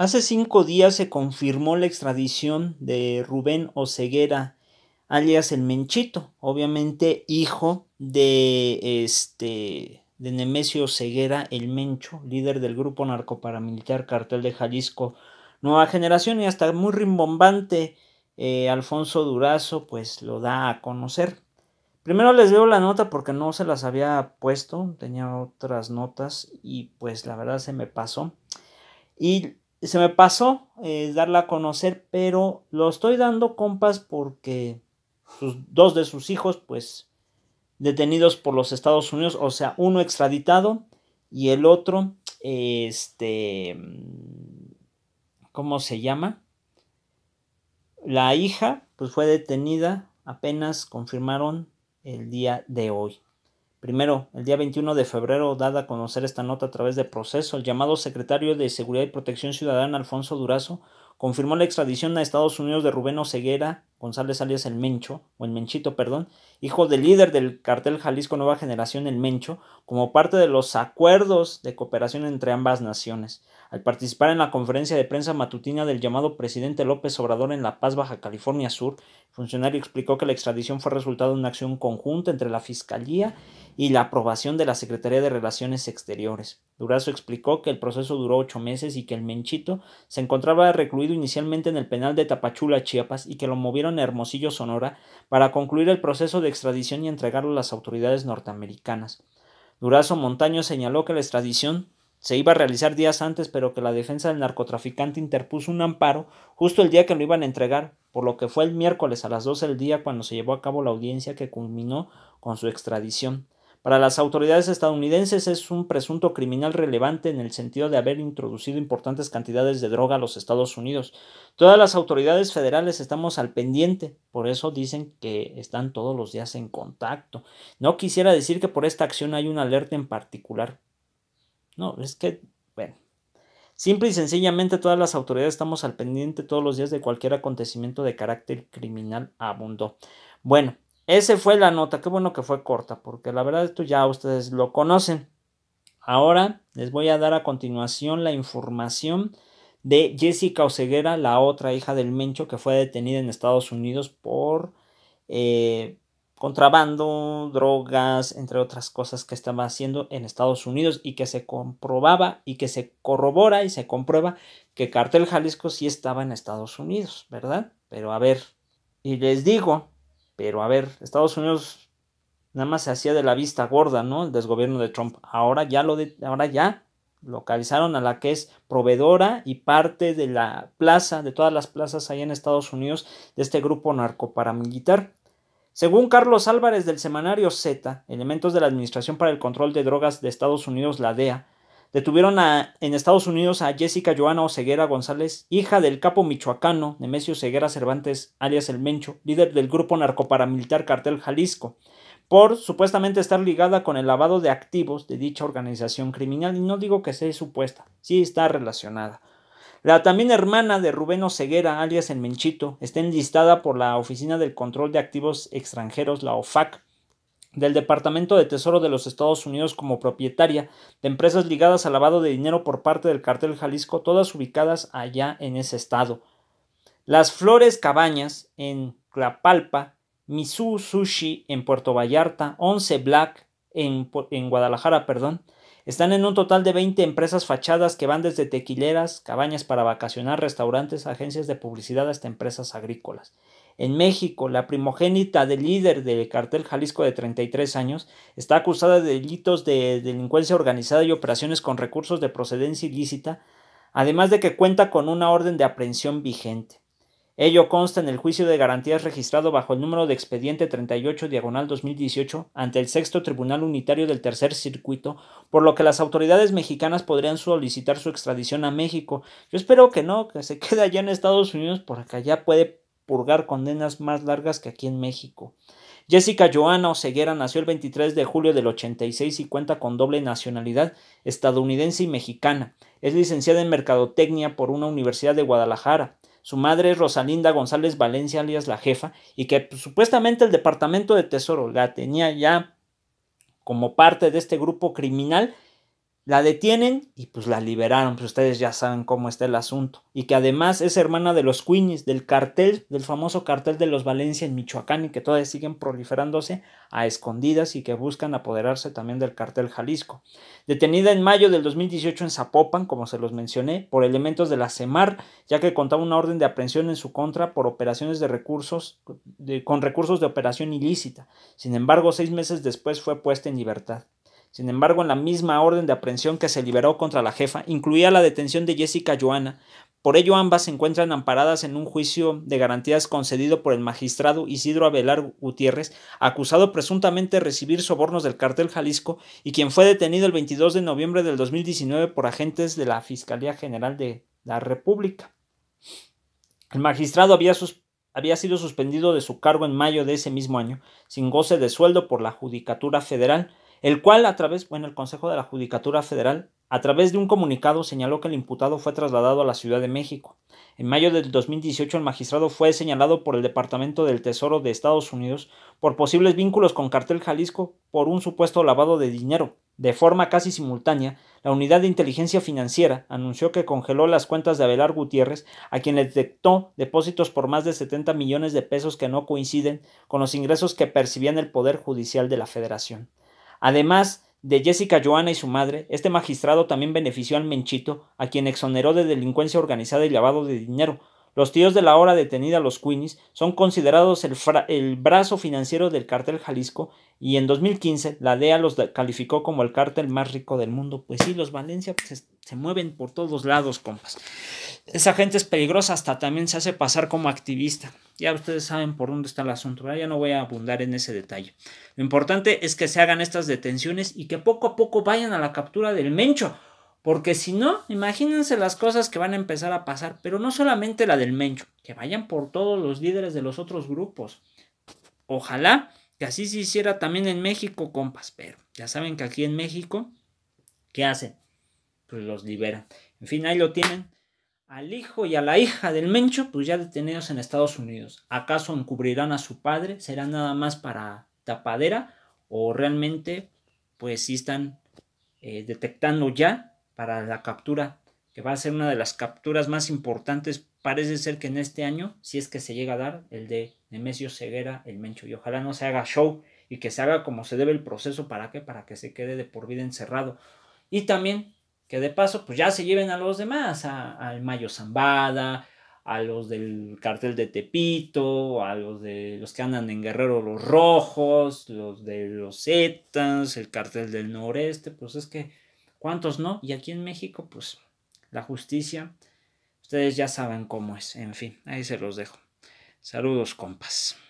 Hace cinco días se confirmó la extradición de Rubén Oceguera, alias el Menchito, obviamente hijo de este de Nemesio Ceguera el Mencho, líder del grupo narcoparamilitar Cartel de Jalisco Nueva Generación y hasta muy rimbombante eh, Alfonso Durazo pues lo da a conocer. Primero les leo la nota porque no se las había puesto, tenía otras notas y pues la verdad se me pasó. Y se me pasó eh, darla a conocer, pero lo estoy dando, compas, porque sus, dos de sus hijos, pues, detenidos por los Estados Unidos, o sea, uno extraditado y el otro, este, ¿cómo se llama? La hija, pues, fue detenida, apenas confirmaron el día de hoy. Primero, el día 21 de febrero, dada a conocer esta nota a través de proceso, el llamado secretario de Seguridad y Protección Ciudadana, Alfonso Durazo, confirmó la extradición a Estados Unidos de Rubén Oseguera González alias el Mencho, o el Menchito, perdón, hijo del líder del cartel Jalisco Nueva Generación, el Mencho, como parte de los acuerdos de cooperación entre ambas naciones. Al participar en la conferencia de prensa matutina del llamado presidente López Obrador en La Paz, Baja California Sur, el funcionario explicó que la extradición fue resultado de una acción conjunta entre la Fiscalía y la aprobación de la Secretaría de Relaciones Exteriores. Durazo explicó que el proceso duró ocho meses y que el Menchito se encontraba recluido inicialmente en el penal de Tapachula, Chiapas, y que lo movieron en Hermosillo, Sonora, para concluir el proceso de extradición y entregarlo a las autoridades norteamericanas. Durazo Montaño señaló que la extradición se iba a realizar días antes, pero que la defensa del narcotraficante interpuso un amparo justo el día que lo iban a entregar, por lo que fue el miércoles a las 12 del día cuando se llevó a cabo la audiencia que culminó con su extradición. Para las autoridades estadounidenses es un presunto criminal relevante en el sentido de haber introducido importantes cantidades de droga a los Estados Unidos. Todas las autoridades federales estamos al pendiente, por eso dicen que están todos los días en contacto. No quisiera decir que por esta acción hay una alerta en particular. No, es que, bueno, Simple y sencillamente todas las autoridades estamos al pendiente todos los días de cualquier acontecimiento de carácter criminal, abundó. Bueno, ese fue la nota. Qué bueno que fue corta, porque la verdad esto ya ustedes lo conocen. Ahora les voy a dar a continuación la información de Jessica Oseguera, la otra hija del Mencho que fue detenida en Estados Unidos por eh, contrabando, drogas, entre otras cosas que estaba haciendo en Estados Unidos y que se comprobaba y que se corrobora y se comprueba que Cartel Jalisco sí estaba en Estados Unidos, ¿verdad? Pero a ver, y les digo, pero a ver, Estados Unidos nada más se hacía de la vista gorda, ¿no? El desgobierno de Trump. Ahora ya lo ahora ya localizaron a la que es proveedora y parte de la plaza, de todas las plazas ahí en Estados Unidos, de este grupo narcoparamilitar. Según Carlos Álvarez del semanario Z, elementos de la Administración para el Control de Drogas de Estados Unidos, la DEA, Detuvieron a, en Estados Unidos a Jessica Joana Oseguera González, hija del capo michoacano Nemesio Ceguera Cervantes, alias El Mencho, líder del grupo narcoparamilitar Cartel Jalisco, por supuestamente estar ligada con el lavado de activos de dicha organización criminal. Y no digo que sea supuesta, sí está relacionada. La también hermana de Rubén Oseguera, alias El Menchito, está enlistada por la Oficina del Control de Activos Extranjeros, la OFAC, del Departamento de Tesoro de los Estados Unidos como propietaria de empresas ligadas al lavado de dinero por parte del cartel Jalisco, todas ubicadas allá en ese estado. Las Flores Cabañas en Tlapalpa, Misu Sushi en Puerto Vallarta, Once Black en, en Guadalajara, perdón, están en un total de 20 empresas fachadas que van desde tequileras, cabañas para vacacionar, restaurantes, agencias de publicidad hasta empresas agrícolas. En México, la primogénita del líder del cartel Jalisco de 33 años está acusada de delitos de delincuencia organizada y operaciones con recursos de procedencia ilícita, además de que cuenta con una orden de aprehensión vigente. Ello consta en el juicio de garantías registrado bajo el número de expediente 38 diagonal 2018 ante el sexto Tribunal Unitario del Tercer Circuito, por lo que las autoridades mexicanas podrían solicitar su extradición a México. Yo espero que no, que se quede allá en Estados Unidos, porque allá puede purgar condenas más largas que aquí en México. Jessica Joana Oseguera nació el 23 de julio del 86 y cuenta con doble nacionalidad estadounidense y mexicana. Es licenciada en Mercadotecnia por una universidad de Guadalajara. Su madre es Rosalinda González Valencia, alias la jefa, y que pues, supuestamente el Departamento de Tesoro la tenía ya como parte de este grupo criminal la detienen y pues la liberaron, pues ustedes ya saben cómo está el asunto. Y que además es hermana de los Queenies, del cartel, del famoso cartel de los Valencia en Michoacán y que todavía siguen proliferándose a escondidas y que buscan apoderarse también del cartel Jalisco. Detenida en mayo del 2018 en Zapopan, como se los mencioné, por elementos de la CEMAR, ya que contaba una orden de aprehensión en su contra por operaciones de recursos, con recursos de operación ilícita. Sin embargo, seis meses después fue puesta en libertad. Sin embargo, en la misma orden de aprehensión que se liberó contra la jefa, incluía la detención de Jessica Joana. Por ello, ambas se encuentran amparadas en un juicio de garantías concedido por el magistrado Isidro Abelar Gutiérrez, acusado presuntamente de recibir sobornos del cartel Jalisco y quien fue detenido el 22 de noviembre del 2019 por agentes de la Fiscalía General de la República. El magistrado había había sido suspendido de su cargo en mayo de ese mismo año, sin goce de sueldo por la Judicatura Federal el cual a través, bueno, el Consejo de la Judicatura Federal, a través de un comunicado señaló que el imputado fue trasladado a la Ciudad de México. En mayo del 2018 el magistrado fue señalado por el Departamento del Tesoro de Estados Unidos por posibles vínculos con Cartel Jalisco por un supuesto lavado de dinero. De forma casi simultánea, la Unidad de Inteligencia Financiera anunció que congeló las cuentas de Abelar Gutiérrez, a quien le detectó depósitos por más de 70 millones de pesos que no coinciden con los ingresos que percibían el Poder Judicial de la Federación. Además de Jessica Joana y su madre, este magistrado también benefició al Menchito, a quien exoneró de delincuencia organizada y lavado de dinero. Los tíos de la hora detenida, los Queenies, son considerados el, brazo financiero del cartel Jalisco y en 2015 la DEA los calificó como el cartel más rico del mundo. Pues sí, los Valencia pues, se mueven por todos lados, compas esa gente es peligrosa, hasta también se hace pasar como activista. Ya ustedes saben por dónde está el asunto, ya no voy a abundar en ese detalle. Lo importante es que se hagan estas detenciones y que poco a poco vayan a la captura del Mencho, porque si no, imagínense las cosas que van a empezar a pasar, pero no solamente la del Mencho, que vayan por todos los líderes de los otros grupos. Ojalá que así se hiciera también en México, compas, pero ya saben que aquí en México, ¿qué hacen? Pues los liberan. En fin, ahí lo tienen al hijo y a la hija del Mencho, pues ya detenidos en Estados Unidos. ¿Acaso encubrirán a su padre? ¿Será nada más para tapadera? ¿O realmente, pues sí están eh, detectando ya para la captura, que va a ser una de las capturas más importantes, parece ser que en este año, si es que se llega a dar, el de Nemesio Ceguera, el Mencho. Y ojalá no se haga show y que se haga como se debe el proceso, ¿para qué? Para que se quede de por vida encerrado. Y también que de paso pues ya se lleven a los demás, al Mayo Zambada, a los del cartel de Tepito, a los de los que andan en Guerrero los Rojos, los de los Zetas, el cartel del Noreste, pues es que cuántos no, y aquí en México pues la justicia, ustedes ya saben cómo es, en fin, ahí se los dejo. Saludos compas.